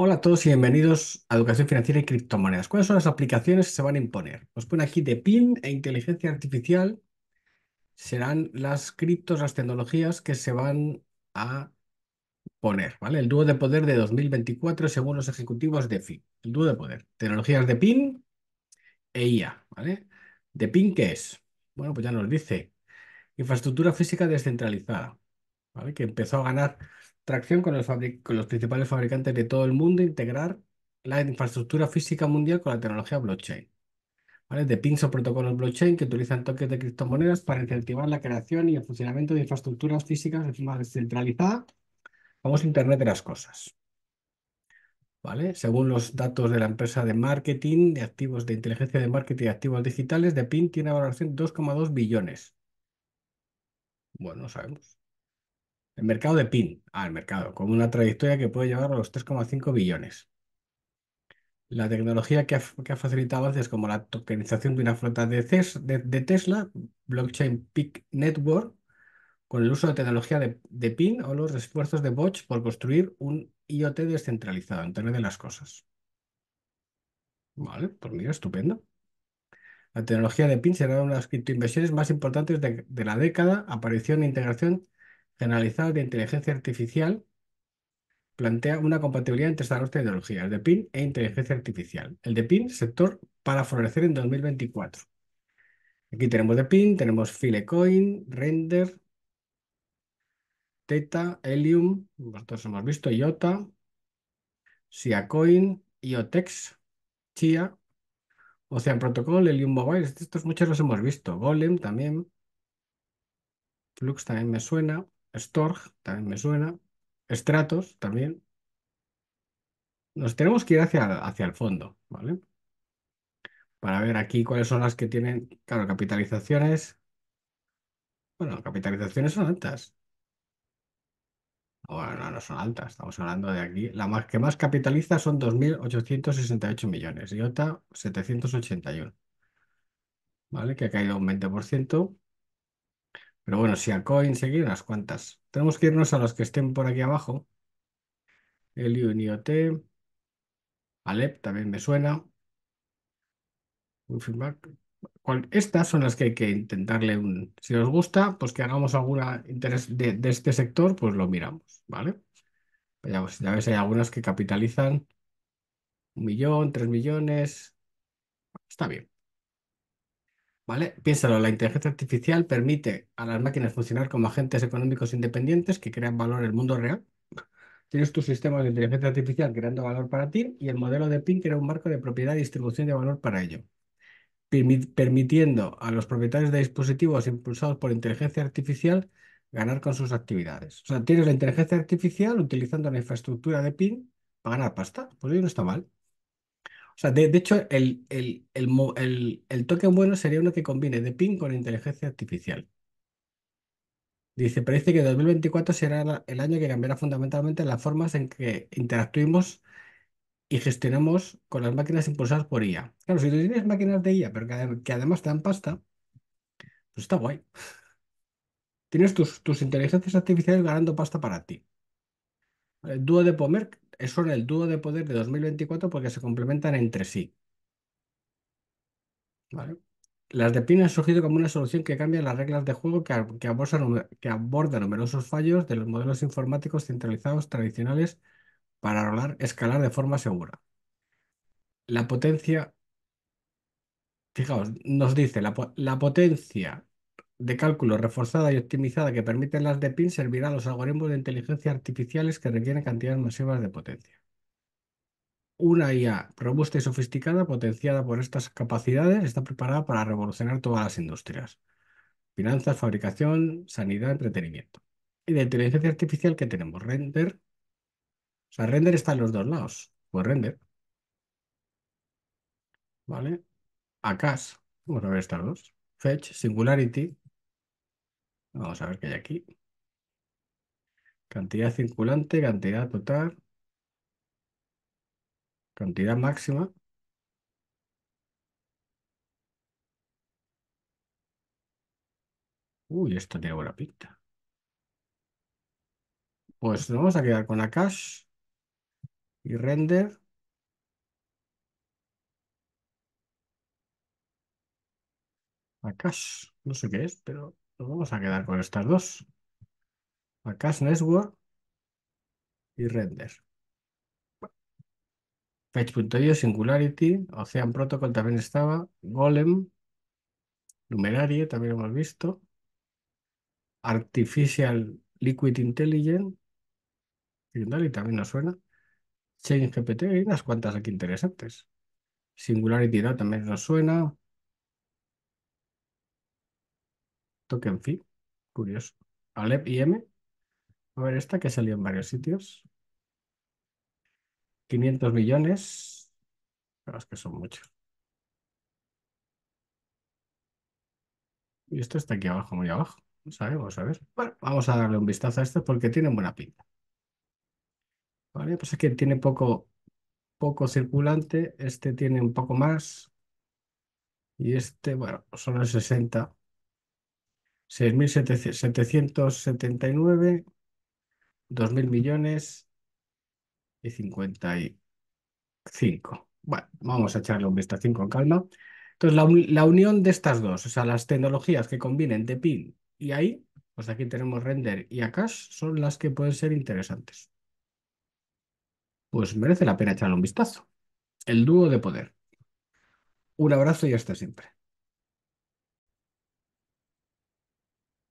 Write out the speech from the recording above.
Hola a todos y bienvenidos a Educación Financiera y Criptomonedas. ¿Cuáles son las aplicaciones que se van a imponer? Os pues pone aquí de PIN e inteligencia artificial. Serán las criptos, las tecnologías que se van a poner, ¿vale? El dúo de poder de 2024 según los ejecutivos de FI. El dúo de poder. Tecnologías de PIN e IA, ¿vale? ¿De PIN qué es? Bueno, pues ya nos dice. Infraestructura física descentralizada, ¿vale? Que empezó a ganar tracción con, los principales fabricantes de todo el mundo, integrar la infraestructura física mundial con la tecnología blockchain. ¿Vale? De PIN son protocolos blockchain que utilizan toques de criptomonedas para incentivar la creación y el funcionamiento de infraestructuras físicas de forma descentralizada, vamos a Internet de las Cosas. ¿Vale? Según los datos de la empresa de marketing, de activos de inteligencia de marketing y activos digitales, de PIN tiene valoración de 2,2 billones. Bueno, sabemos. El mercado de PIN. al ah, mercado, con una trayectoria que puede llevar a los 3,5 billones. La tecnología que ha, que ha, facilitado es como la tokenización de una flota de, CES, de, Tesla, Blockchain Peak Network, con el uso de tecnología de, PIN o los esfuerzos de Botch por construir un IoT descentralizado, en Internet de las Cosas. Vale, pues mira, estupendo. La tecnología de PIN será una de las criptoinversiones más importantes de, de la década. Aparición e integración Generalizada de inteligencia artificial plantea una compatibilidad entre estas dos tecnologías, de PIN e inteligencia artificial. El de PIN, sector para florecer en 2024. Aquí tenemos de PIN, tenemos Filecoin, Render, TETA, Helium, nosotros hemos visto IOTA, Siacoin, IOTEX, Chia, Ocean Protocol, Helium Mobile, estos muchos los hemos visto, Golem también, Flux también me suena. Storg, también me suena. Stratos, también. Nos tenemos que ir hacia, hacia el fondo, ¿vale? Para ver aquí cuáles son las que tienen, claro, capitalizaciones. Bueno, capitalizaciones son altas. Bueno, no, son altas, estamos hablando de aquí. La más, que más capitaliza son 2.868 millones, IOTA 781. ¿Vale? Que ha caído un 20%. Pero bueno, si a Coin seguir unas cuantas. Tenemos que irnos a los que estén por aquí abajo. El IoT. Alep también me suena. Estas son las que hay que intentarle un... Si os gusta, pues que hagamos alguna interés de, este sector, pues lo miramos, ¿vale? ya ves, hay algunas que capitalizan un millón, tres millones. Está bien. ¿Vale? Piénsalo, la inteligencia artificial permite a las máquinas funcionar como agentes económicos independientes que crean valor en el mundo real. Tienes tu sistema de inteligencia artificial creando valor para ti y el modelo de PIN crea un marco de propiedad y distribución de valor para ello, permitiendo a los propietarios de dispositivos impulsados por inteligencia artificial ganar con sus actividades. O sea, tienes la inteligencia artificial utilizando la infraestructura de PIN para ganar pasta. Pues ello no está mal. O sea, de, hecho, el, el, el, token bueno sería uno que combine de PIN con inteligencia artificial. Dice, parece que 2024 será el año que cambiará fundamentalmente las formas en que interactuemos y gestionamos con las máquinas impulsadas por IA. Claro, si tú tienes máquinas de IA, pero que, además te dan pasta, pues está guay. Tienes tus, tus inteligencias artificiales ganando pasta para ti. El eh, dúo de Pomerc eso en el dúo de poder de 2024 porque se complementan entre sí. Las de PIN han surgido como una solución que cambia las reglas de juego que, aborda, numerosos fallos de los modelos informáticos centralizados tradicionales para escalar de forma segura. La potencia, fijaos, nos dice la potencia de cálculo reforzada y optimizada que permiten las de PIN servirá a los algoritmos de inteligencia artificiales que requieren cantidades masivas de potencia. Una IA robusta y sofisticada, potenciada por estas capacidades, está preparada para revolucionar todas las industrias. Finanzas, fabricación, sanidad, entretenimiento. Y de inteligencia artificial que tenemos, render. O sea, render está en los dos lados. Pues render. ¿Vale? ACAS. Vamos a ver estas dos. Fetch, Singularity, Vamos a ver qué hay aquí. Cantidad circulante, cantidad total, cantidad máxima. Uy, esto tiene buena pinta. Pues nos vamos a quedar con la y render. Akash. no sé qué es, pero nos vamos a quedar con estas dos. A Network y Render. Fetch.io, Singularity, Ocean Protocol también estaba, Golem, Numerarie también hemos visto, Artificial Liquid Intelligence, y también nos suena, GPT, hay unas cuantas aquí interesantes. Singularity también nos suena, Token fee, curioso. Alep y M. A ver, esta que salió en varios sitios. 500 millones. Pero es que son muchos. Y esto está aquí abajo, muy abajo. sabemos, a ver. Bueno, vamos a darle un vistazo a esto porque tiene buena pinta. Vale, pues es que tiene poco, poco circulante. Este tiene un poco más. Y este, bueno, son los 60. 6.779, 2.000 millones y 55. Bueno, vamos a echarle un vistazo con calma. Entonces, la, unión de estas dos, o sea, las tecnologías que combinen de PIN y ahí, pues aquí tenemos render y Akash, son las que pueden ser interesantes. Pues merece la pena echarle un vistazo. El dúo de poder. Un abrazo y hasta siempre.